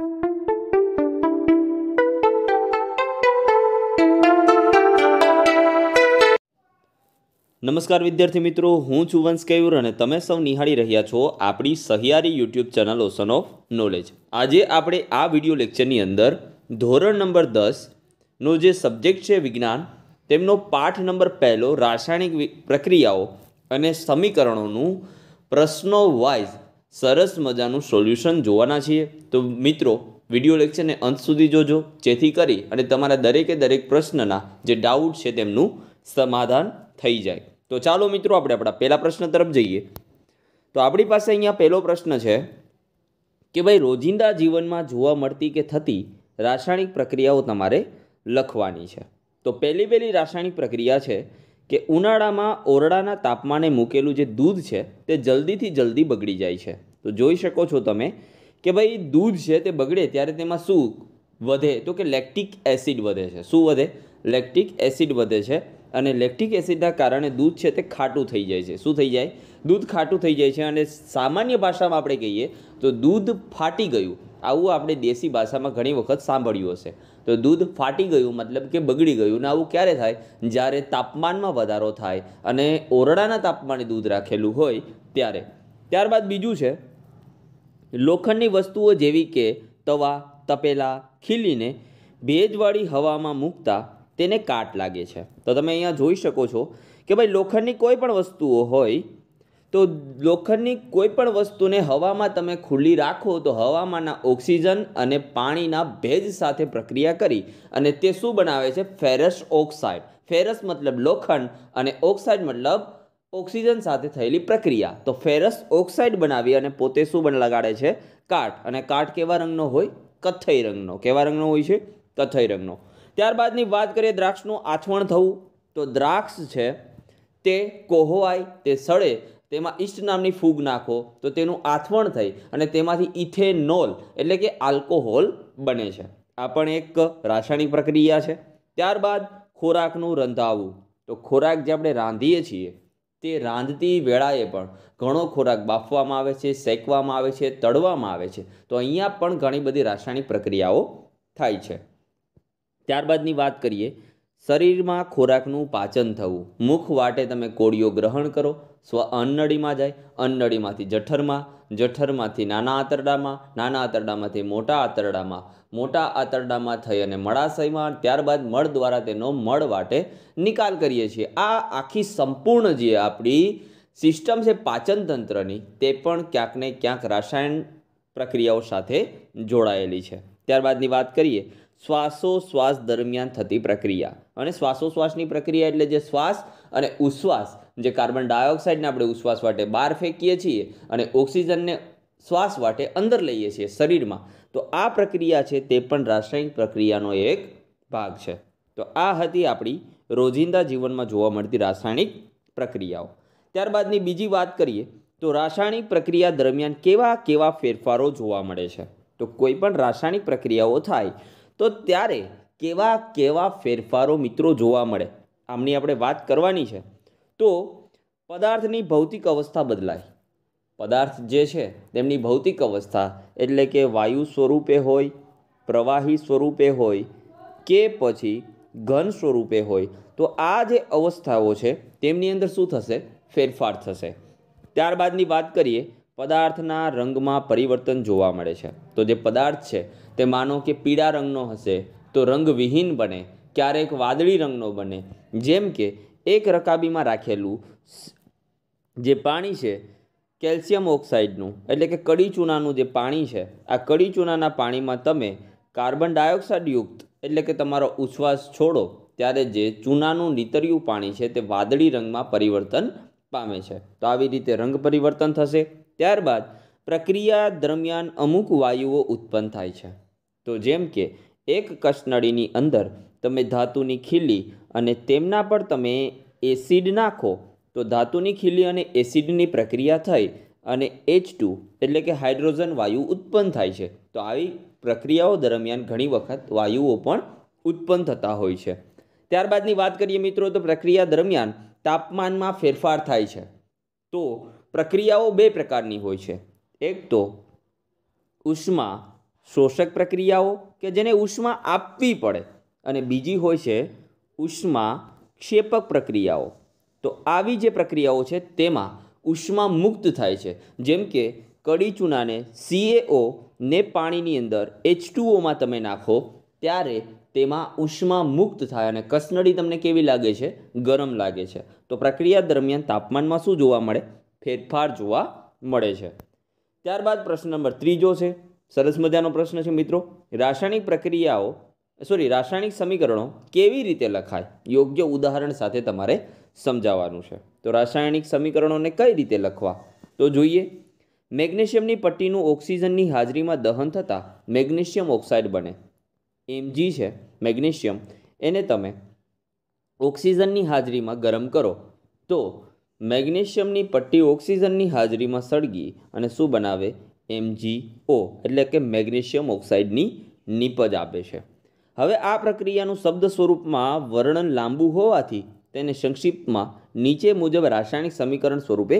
નમસ્કાર વિદ્યાર્થી મિત્રો હું છું વંશ કેયુર અને તમે સૌ નિહાળી રહ્યા છો આપણી સહિયારી YouTube channel Ocean of Knowledge આજે આપણે આ વિડિયો લેક્ચરની અંદર ધોરણ નંબર દસનો જે સબ્જેક્ટ છે વિજ્ઞાન તેમનો પાઠ નંબર પહેલો રાસાયણિક પ્રક્રિયાઓ અને સમીકરણોનું પ્રશ્નો વાઇઝ સરસ મજાનું સોલ્યુશન જોવાના છીએ તો મિત્રો વિડીયો લેક્ચરને અંત સુધી જોજો જેથી કરી અને તમારા દરેકે દરેક પ્રશ્નના જે ડાઉટ છે તેમનું સમાધાન થઈ જાય તો ચાલો મિત્રો આપણે આપણા પહેલા પ્રશ્ન તરફ જઈએ તો આપણી પાસે અહીંયા પહેલો પ્રશ્ન છે કે ભાઈ રોજિંદા જીવનમાં જોવા મળતી કે થતી રાસાયણિક પ્રક્રિયાઓ તમારે લખવાની છે તો પહેલી પહેલી રાસાયણિક પ્રક્રિયા છે કે ઉનાળામાં ઓરડાના તાપમાને મૂકેલું જે દૂધ છે તે જલ્દીથી જલ્દી બગડી જાય છે તો જોઈ શકો છો તમે કે ભાઈ દૂધ છે તે બગડે ત્યારે તેમાં શું વધે તો કે લેક્ટિક એસિડ વધે છે શું વધે લેક્ટિક એસિડ વધે છે અને લેક્ટિક એસિડના કારણે દૂધ છે તે ખાટું થઈ જાય છે શું થઈ જાય દૂધ ખાટું થઈ જાય છે અને સામાન્ય ભાષામાં આપણે કહીએ તો દૂધ ફાટી ગયું આવું આપણે દેશી ભાષામાં ઘણી વખત સાંભળ્યું હશે તો દૂધ ફાટી ગયું મતલબ કે બગડી ગયું ને આવું ક્યારે થાય જ્યારે તાપમાનમાં વધારો થાય અને ઓરડાના તાપમાને દૂધ રાખેલું હોય ત્યારે ત્યારબાદ બીજું છે લોખંડની વસ્તુઓ જેવી કે તવા તપેલા ખીલીને ભેજવાળી હવામાં મૂકતા તેને કાટ લાગે છે તો તમે અહીંયા જોઈ શકો છો કે ભાઈ લોખંડની કોઈ પણ વસ્તુઓ હોય તો લોખંડની કોઈ પણ વસ્તુને હવામાં તમે ખુલ્લી રાખો તો હવામાંના ઓક્સિજન અને પાણીના ભેજ સાથે પ્રક્રિયા કરી અને તે શું બનાવે છે ફેરસ ઓક્સાઇડ ફેરસ મતલબ લોખંડ અને ઓક્સાઇડ મતલબ ઓક્સિજન સાથે થયેલી પ્રક્રિયા તો ફેરસ ઓક્સાઇડ બનાવી અને પોતે શું બન લગાડે છે કાટ અને કાટ કેવા રંગનો હોય કથ્થઈ રંગનો કેવા રંગનો હોય છે કથ્થઈ રંગનો ત્યારબાદની વાત કરીએ દ્રાક્ષનું આછવણ થવું તો દ્રાક્ષ છે તે કોહવાય તે સડે તેમાં ઈસ્ટ નામની ફૂગ નાખો તો તેનું આથવણ થઈ અને તેમાંથી ઇથેનોલ એટલે કે આલ્કોહોલ બને છે આ પણ એક રાસાયણિક પ્રક્રિયા છે ત્યારબાદ ખોરાકનું રંધાવવું તો ખોરાક જે આપણે રાંધીએ છીએ તે રાંધતી વેળાએ પણ ઘણો ખોરાક બાફવામાં આવે છે શેકવામાં આવે છે તળવામાં આવે છે તો અહીંયા પણ ઘણી બધી રાસાયણિક પ્રક્રિયાઓ થાય છે ત્યારબાદની વાત કરીએ શરીરમાં ખોરાકનું પાચન થવું મુખ વાટે તમે કોળીઓ ગ્રહણ કરો સ્વ અન્નડીમાં જાય અન્નડીમાંથી જઠરમાં જઠરમાંથી નાના આંતરડામાં નાના આંતરડામાંથી મોટા આંતરડામાં મોટા આંતરડામાં થઈ અને મળાશયમાં ત્યારબાદ મળ દ્વારા તેનો મળ વાટે નિકાલ કરીએ છીએ આ આખી સંપૂર્ણ જે આપણી સિસ્ટમ છે પાચનતંત્રની તે પણ ક્યાંક ને ક્યાંક રાસાયણ પ્રક્રિયાઓ સાથે જોડાયેલી છે ત્યારબાદની વાત કરીએ શ્વાસોશ્વાસ દરમિયાન થતી પ્રક્રિયા અને શ્વાસોશ્વાસની પ્રક્રિયા એટલે જે શ્વાસ અને ઉશ્વાસ જે કાર્બન ડાયોક્સાઇડને આપણે ઉશ્વાસ વાટે બહાર ફેંકીએ છીએ અને ઓક્સિજનને શ્વાસ વાટે અંદર લઈએ છીએ શરીરમાં તો આ પ્રક્રિયા છે તે પણ રાસાયણિક પ્રક્રિયાનો એક ભાગ છે તો આ હતી આપણી રોજિંદા જીવનમાં જોવા મળતી રાસાયણિક પ્રક્રિયાઓ ત્યારબાદની બીજી વાત કરીએ તો રાસાયણિક પ્રક્રિયા દરમિયાન કેવા કેવા ફેરફારો જોવા મળે છે તો કોઈ પણ રાસાયણિક પ્રક્રિયાઓ થાય તો ત્યારે કેવા કેવા ફેરફારો મિત્રો જોવા મળે આમની આપણે વાત કરવાની છે તો પદાર્થની ભૌતિક અવસ્થા બદલાય પદાર્થ જે છે તેમની ભૌતિક અવસ્થા એટલે કે વાયુ સ્વરૂપે હોય પ્રવાહી સ્વરૂપે હોય કે પછી ઘન સ્વરૂપે હોય તો આ જે અવસ્થાઓ છે તેમની અંદર શું થશે ફેરફાર થશે ત્યારબાદની વાત કરીએ પદાર્થના રંગમાં પરિવર્તન જોવા મળે છે તો જે પદાર્થ છે તે માનો કે પીળા રંગનો હશે તો રંગવિહીન બને ક્યારેક વાદળી રંગનો બને જેમ કે એક રકાબીમાં રાખેલું જે પાણી છે કેલ્શિયમ ઓક્સાઇડનું એટલે કે કડી ચૂનાનું જે પાણી છે આ કડી ચૂનાના પાણીમાં તમે કાર્બન ડાયોક્સાઇડ યુક્ત એટલે કે તમારો ઉચ્છ્વાસ છોડો ત્યારે જે ચૂનાનું નીતર્યું પાણી છે તે વાદળી રંગમાં પરિવર્તન પામે છે તો આવી રીતે રંગ પરિવર્તન થશે ત્યારબાદ પ્રક્રિયા દરમિયાન અમુક વાયુઓ ઉત્પન્ન થાય છે તો જેમ કે એક કસનળીની અંદર તમે ધાતુની ખીલી અને તેમના પર તમે એસિડ નાખો તો ધાતુની ખીલી અને એસિડની પ્રક્રિયા થઈ અને એચ ટુ એટલે કે હાઇડ્રોજન વાયુ ઉત્પન્ન થાય છે તો આવી પ્રક્રિયાઓ દરમિયાન ઘણી વખત વાયુઓ પણ ઉત્પન્ન થતા હોય છે ત્યારબાદની વાત કરીએ મિત્રો તો પ્રક્રિયા દરમિયાન તાપમાનમાં ફેરફાર થાય છે તો પ્રક્રિયાઓ બે પ્રકારની હોય છે એક તો ઉષ્મા શોષક પ્રક્રિયાઓ કે જેને ઉષ્મા આપવી પડે અને બીજી હોય છે ઉષ્મા ક્ષેપક પ્રક્રિયાઓ તો આવી જે પ્રક્રિયાઓ છે તેમાં ઉષ્મા મુક્ત થાય છે જેમ કે કડી ચૂનાને સીએઓ ને પાણીની અંદર એચ ટુઓમાં તમે નાખો ત્યારે તેમાં ઉષ્મા મુક્ત થાય અને કસનળી તમને કેવી લાગે છે ગરમ લાગે છે તો પ્રક્રિયા દરમિયાન તાપમાનમાં શું જોવા મળે ફેરફાર જોવા મળે છે ત્યારબાદ પ્રશ્ન નંબર ત્રીજો છે સરસ મજાનો પ્રશ્ન છે મિત્રો રાસાયણિક પ્રક્રિયાઓ સોરી રાસાયણિક સમીકરણો કેવી રીતે લખાય યોગ્ય ઉદાહરણ સાથે તમારે સમજાવવાનું છે તો રાસાયણિક સમીકરણોને કઈ રીતે લખવા તો જોઈએ મેગ્નેશિયમની પટ્ટીનું ઓક્સિજનની હાજરીમાં દહન થતાં મેગ્નેશિયમ ઓક્સાઇડ બને એમજી છે મેગ્નેશિયમ એને તમે ઓક્સિજનની હાજરીમાં ગરમ કરો તો મેગ્નેશિયમની પટ્ટી ઓક્સિજનની હાજરીમાં સળગી અને શું બનાવે એમજીઓ એટલે કે મેગ્નેશિયમ ઓક્સાઇડની નીપજ આપે છે હવે આ પ્રક્રિયાનું શબ્દ સ્વરૂપમાં વર્ણન લાંબુ હોવાથી તેને સંક્ષિપ્તમાં નીચે મુજબ રાસાયણિક સમીકરણ સ્વરૂપે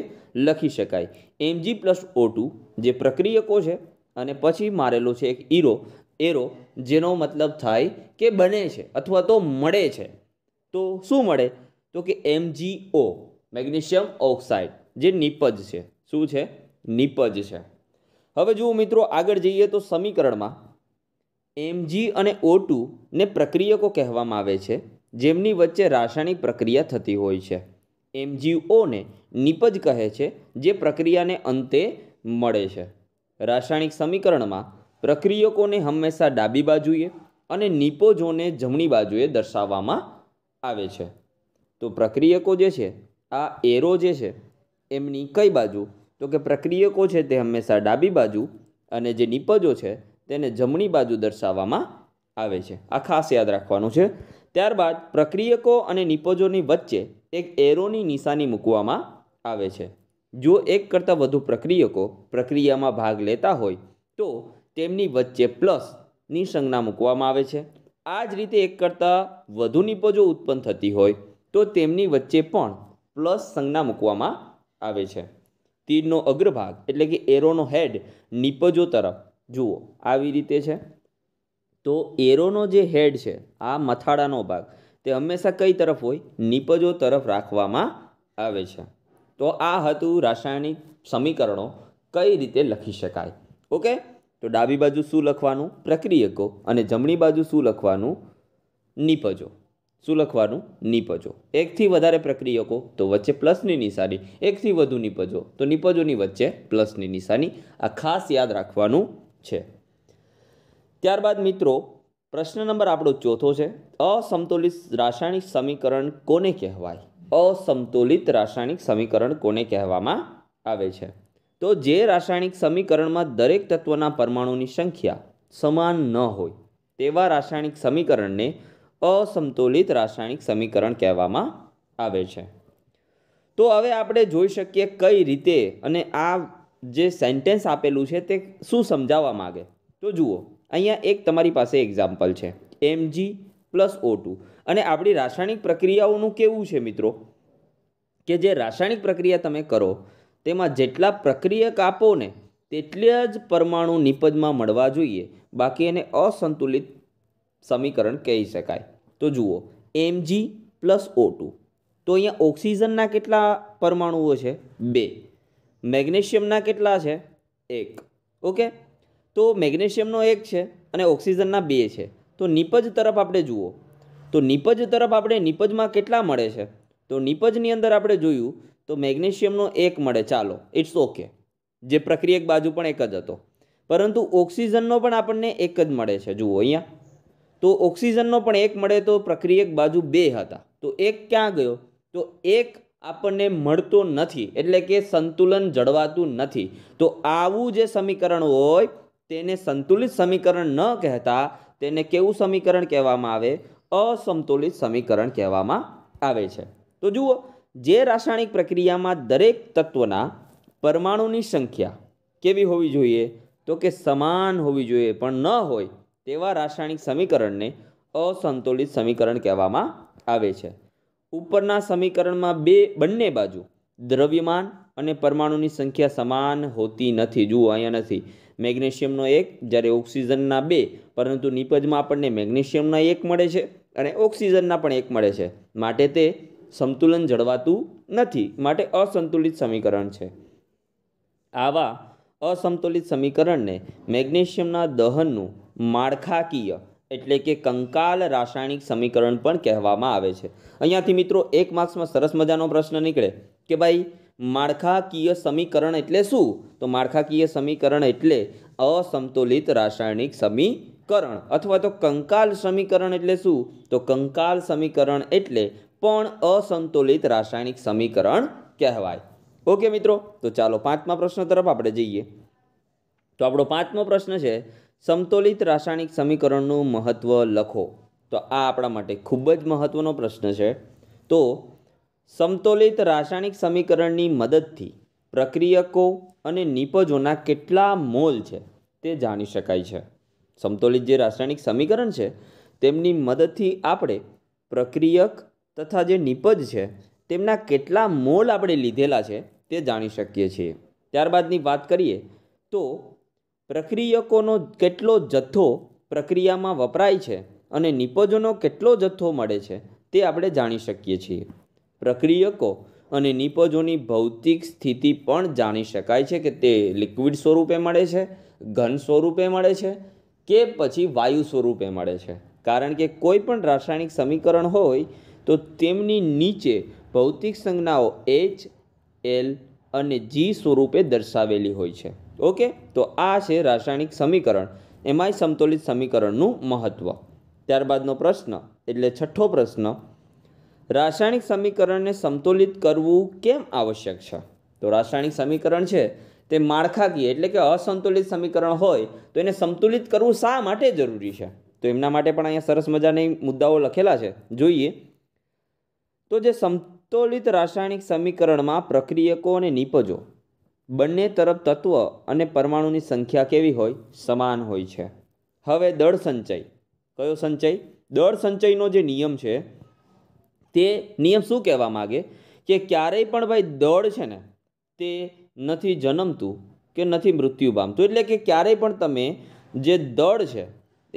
લખી શકાય એમજી પ્લસ ઓ ટુ જે પ્રક્રિયકો છે અને પછી મારેલો છે એક ઈરો એરો જેનો મતલબ થાય કે બને છે અથવા તો મળે છે તો શું મળે તો કે એમજીઓ મેગ્નેશિયમ ઓક્સાઇડ જે નિપજ છે શું છે નિપજ છે હવે જુઓ મિત્રો આગળ જઈએ તો સમીકરણમાં એમજી અને ઓ ને પ્રક્રિયકો કહેવામાં આવે છે જેમની વચ્ચે રાસાયણિક પ્રક્રિયા થતી હોય છે એમજીઓને નિપજ કહે છે જે પ્રક્રિયાને અંતે મળે છે રાસાયણિક સમીકરણમાં પ્રક્રિયકોને હંમેશા ડાબી બાજુએ અને નિપજોને જમણી બાજુએ દર્શાવવામાં આવે છે તો પ્રક્રિયકો જે છે આ એરો જે છે એમની કઈ બાજુ તો કે પ્રક્રિયકો છે તે હંમેશા ડાબી બાજુ અને જે નિપજો છે તેને જમણી બાજુ દર્શાવવામાં આવે છે આ ખાસ યાદ રાખવાનું છે ત્યારબાદ પ્રક્રિયકો અને નિપજોની વચ્ચે એક એરોની નિશાની મૂકવામાં આવે છે જો એક કરતાં વધુ પ્રક્રિયકો પ્રક્રિયામાં ભાગ લેતા હોય તો તેમની વચ્ચે પ્લસ સંજ્ઞા મૂકવામાં આવે છે આ જ રીતે એક કરતાં વધુ નિપજો ઉત્પન્ન થતી હોય તો તેમની વચ્ચે પણ પ્લસ સંજ્ઞા મૂકવામાં આવે છે તીરનો અગ્રભાગ એટલે કે એરોનો હેડ નિપજો તરફ જુઓ આવી રીતે છે તો એરોનો જે હેડ છે આ મથાળાનો ભાગ તે હંમેશા કઈ તરફ હોય નિપજો તરફ રાખવામાં આવે છે તો આ હતું રાસાયણિક સમીકરણો કઈ રીતે લખી શકાય ઓકે તો ડાબી બાજુ શું લખવાનું પ્રક્રિયકો અને જમણી બાજુ શું લખવાનું નિપજો શું લખવાનું નિપજો એકથી વધારે પ્રક્રિયકો તો વચ્ચે પ્લસની નિશાની એકથી વધુ નિપજો તો નિપજોની વચ્ચે પ્લસની નિશાની આ ખાસ યાદ રાખવાનું છે ત્યારબાદ મિત્રો પ્રશ્ન નંબર આપણો ચોથો છે અસમતોલિત રાસાયણિક સમીકરણ કોને કહેવાય અસમતોલિત રાસાયણિક સમીકરણ કોને કહેવામાં આવે છે તો જે રાસાયણિક સમીકરણમાં દરેક તત્વના પરમાણુની સંખ્યા સમાન ન હોય તેવા રાસાયણિક સમીકરણને અસંતુલિત રાસાયણિક સમીકરણ કહેવામાં આવે છે તો હવે આપણે જોઈ શકીએ કઈ રીતે અને આ જે સેન્ટેન્સ આપેલું છે તે શું સમજાવવા માગે તો જુઓ અહીંયા એક તમારી પાસે એક્ઝામ્પલ છે એમજી પ્લસ ઓ ટુ અને આપણી રાસાયણિક પ્રક્રિયાઓનું કેવું છે મિત્રો કે જે રાસાયણિક પ્રક્રિયા તમે કરો તેમાં જેટલા પ્રક્રિયક આપો ને તેટલા જ પરમાણુ નિપજમાં મળવા જોઈએ બાકી એને અસંતુલિત સમીકરણ કહી શકાય તો જુઓ એમજી પ્લસ ઓ ટુ તો અહીંયા ઓક્સિજનના કેટલા પરમાણુઓ છે બે મેગ્નેશિયમના કેટલા છે એક ઓકે તો મેગ્નેશિયમનો એક છે અને ઓક્સિજનના બે છે તો નિપજ તરફ આપણે જુઓ તો નિપજ તરફ આપણે નિપજમાં કેટલા મળે છે તો નિપજની અંદર આપણે જોયું તો મેગ્નેશિયમનો એક મળે ચાલો ઇટ્સ ઓકે જે પ્રક્રિયક બાજુ પણ એક જ હતો પરંતુ ઓક્સિજનનો પણ આપણને એક જ મળે છે જુઓ અહીંયા તો ઓક્સિજનનો પણ એક મળે તો પ્રક્રિયક બાજુ બે હતા તો એક ક્યાં ગયો તો એક આપણને મળતો નથી એટલે કે સંતુલન જળવાતું નથી તો આવું જે સમીકરણ હોય તેને સંતુલિત સમીકરણ ન કહેતા તેને કેવું સમીકરણ કહેવામાં આવે અસંતુલિત સમીકરણ કહેવામાં આવે છે તો જુઓ જે રાસાયણિક પ્રક્રિયામાં દરેક તત્વના પરમાણુની સંખ્યા કેવી હોવી જોઈએ તો કે સમાન હોવી જોઈએ પણ ન હોય તેવા રાસાયણિક સમીકરણને અસંતુલિત સમીકરણ કહેવામાં આવે છે ઉપરના સમીકરણમાં બે બંને બાજુ દ્રવ્યમાન અને પરમાણુની સંખ્યા સમાન હોતી નથી જુઓ અહીંયા નથી મેગ્નેશિયમનો એક જ્યારે ઓક્સિજનના બે પરંતુ નિપજમાં આપણને મેગ્નેશિયમના એક મળે છે અને ઓક્સિજનના પણ એક મળે છે માટે તે સંતુલન જળવાતું નથી માટે અસંતુલિત સમીકરણ છે આવા અસંતુલિત સમીકરણને મેગ્નેશિયમના દહનનું માળખાકીય એટલે કે કંકાલ રાસાયણિક સમીકરણ પણ કહેવામાં આવે છે અહીંયાથી મિત્રો એક માર્ક્સમાં સરસ મજાનો પ્રશ્ન નીકળે કે ભાઈ માળખાકીય સમીકરણ એટલે શું તો માળખાકીય સમીકરણ એટલે અસંતુલિત રાસાયણિક સમીકરણ અથવા તો કંકાલ સમીકરણ એટલે શું તો કંકાલ સમીકરણ એટલે પણ અસંતુલિત રાસાયણિક સમીકરણ કહેવાય ઓકે મિત્રો તો ચાલો પાંચમા પ્રશ્ન તરફ આપણે જઈએ તો આપણો પાંચમો પ્રશ્ન છે સમતોલિત રાસાયણિક સમીકરણનું મહત્ત્વ લખો તો આ આપણા માટે ખૂબ જ મહત્ત્વનો પ્રશ્ન છે તો સમતોલિત રાસાયણિક સમીકરણની મદદથી પ્રક્રિયકો અને નિપજોના કેટલા મોલ છે તે જાણી શકાય છે સમતોલિત જે રાસાયણિક સમીકરણ છે તેમની મદદથી આપણે પ્રક્રિયક તથા જે નિપજ છે તેમના કેટલા મોલ આપણે લીધેલા છે તે જાણી શકીએ છીએ ત્યારબાદની વાત કરીએ તો પ્રક્રિયકોનો કેટલો જથ્થો પ્રક્રિયામાં વપરાય છે અને નિપજોનો કેટલો જથ્થો મળે છે તે આપણે જાણી શકીએ છીએ પ્રક્રિયકો અને નિપજોની ભૌતિક સ્થિતિ પણ જાણી શકાય છે કે તે લિક્વિડ સ્વરૂપે મળે છે ઘન સ્વરૂપે મળે છે કે પછી વાયુ સ્વરૂપે મળે છે કારણ કે કોઈ પણ રાસાયણિક સમીકરણ હોય તો તેમની નીચે ભૌતિક સંજ્ઞાઓ એચ એલ અને જી સ્વરૂપે દર્શાવેલી હોય છે ઓકે તો આ છે રાસાયણિક સમીકરણ એમાંય સમતોલિત સમીકરણનું મહત્ત્વ ત્યારબાદનો પ્રશ્ન એટલે છઠ્ઠો પ્રશ્ન રાસાયણિક સમીકરણને સમતોલિત કરવું કેમ આવશ્યક છે તો રાસાયણિક સમીકરણ છે તે માળખાકીય એટલે કે અસંતુલિત સમીકરણ હોય તો એને સંતુલિત કરવું શા માટે જરૂરી છે તો એમના માટે પણ અહીંયા સરસ મજાની મુદ્દાઓ લખેલા છે જોઈએ તો જે સમતોલિત રાસાયણિક સમીકરણમાં પ્રક્રિયકો અને નિપજો બંને તરફ તત્વ અને પરમાણુની સંખ્યા કેવી હોય સમાન હોય છે હવે દળ સંચય કયો સંચય દળ સંચયનો જે નિયમ છે તે નિયમ શું કહેવા માગે કે ક્યારેય પણ ભાઈ દળ છે ને તે નથી જન્મતું કે નથી મૃત્યુ પામતું એટલે કે ક્યારેય પણ તમે જે દળ છે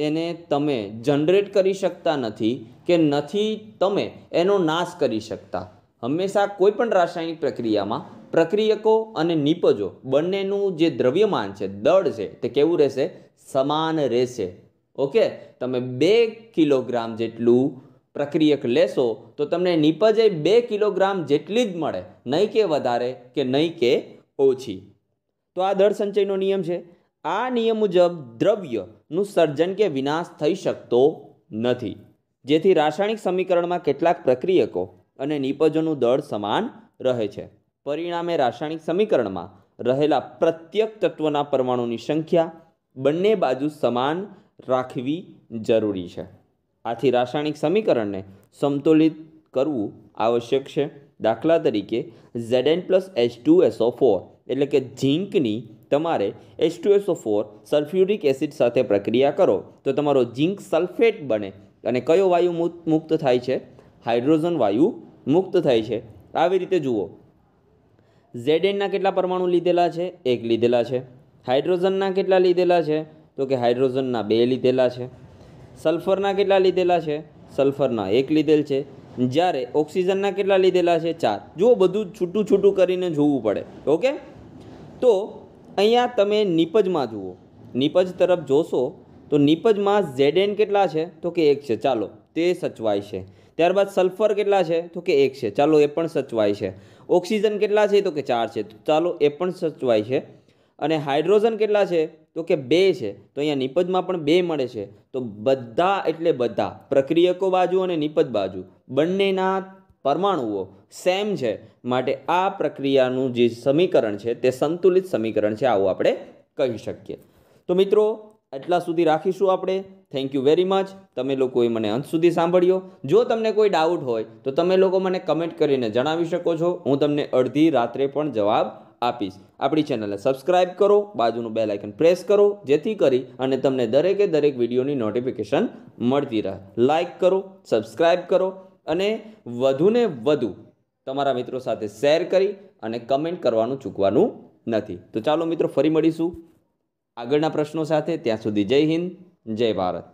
એને તમે જનરેટ કરી શકતા નથી કે નથી તમે એનો નાશ કરી શકતા હંમેશા કોઈ પણ રાસાયણિક પ્રક્રિયામાં પ્રક્રિયકો અને નિપજો બંનેનું જે દ્રવ્યમાન છે દળ છે તે કેવું રહેશે સમાન રહેશે ઓકે તમે બે કિલોગ્રામ જેટલું પ્રક્રિયક લેશો તો તમને નિપજે બે કિલોગ્રામ જેટલી જ મળે નહીં કે વધારે કે નહીં કે ઓછી તો આ દળ સંચયનો નિયમ છે આ નિયમ મુજબ દ્રવ્યનું સર્જન કે વિનાશ થઈ શકતો નથી જેથી રાસાયણિક સમીકરણમાં કેટલાક પ્રક્રિયકો અને નિપજોનું દળ સમાન રહે છે પરિણામે રાસાયણિક સમીકરણમાં રહેલા પ્રત્યેક તત્વના પરમાણુની સંખ્યા બંને બાજુ સમાન રાખવી જરૂરી છે આથી રાસાયણિક સમીકરણને સંતુલિત કરવું આવશ્યક છે દાખલા તરીકે Z N plus H two S O four એટલે કે ઝીંકની તમારે H two S O four sulphuric acid સાથે પ્રક્રિયા કરો તો તમારો ઝીંક સલ્ફેટ બને અને કયો વાયુ મુક્ત થાય છે હાઇડ્રોજન વાયુ મુક્ત થાય છે આવી રીતે જુઓ ઝેડએનના કેટલા પરમાણુ લીધેલા છે એક લીધેલા છે હાઇડ્રોજનના કેટલા લીધેલા છે તો કે હાઇડ્રોજનના બે લીધેલા છે સલ્ફરના કેટલા લીધેલા છે સલ્ફરના એક લીધેલ છે જ્યારે ઓક્સિજનના કેટલા લીધેલા છે ચાર જુઓ બધું છૂટું છૂટું કરીને જોવું પડે ઓકે તો અહીંયા તમે નીપજમાં જુઓ નીપજ તરફ જોશો તો નીપજમાં ઝેડએન કેટલા છે તો કે એક છે ચાલો તે સચવાય છે ત્યારબાદ સલ્ફર કેટલા છે તો કે એક છે ચાલો એ પણ સચવાય છે ઓક્સિજન કેટલા છે તો કે ચાર છે તો ચાલો એ પણ સચવાય છે અને હાઇડ્રોજન કેટલા છે તો કે બે છે તો અહીંયા નિપજમાં પણ બે મળે છે તો બધા એટલે બધા પ્રક્રિયકો બાજુ અને નિપજ બાજુ બંનેના પરમાણુઓ સેમ છે માટે આ પ્રક્રિયાનું જે સમીકરણ છે તે સંતુલિત સમીકરણ છે આવું આપણે કહી શકીએ તો મિત્રો એટલા સુધી રાખીશું આપણે થેન્ક યુ વેરી મચ તમે લોકોએ મને અંત સુધી સાંભળ્યો જો તમને કોઈ ડાઉટ હોય તો તમે લોકો મને કમેન્ટ કરીને જણાવી શકો છો હું તમને અડધી રાત્રે પણ જવાબ આપીશ આપણી ચેનલને સબસ્ક્રાઇબ કરો બાજુનું બેલ આઇકન પ્રેસ કરો જેથી કરી અને તમને દરેકે દરેક વિડીયોની નોટિફિકેશન મળતી રહે લાઇક કરો સબસ્ક્રાઇબ કરો અને વધુને વધુ તમારા મિત્રો સાથે શેર કરી અને કમેન્ટ કરવાનું ચૂકવાનું નથી તો ચાલો મિત્રો ફરી મળીશું આગળના પ્રશ્નો સાથે ત્યાં સુધી જય હિન્દ જય ભારત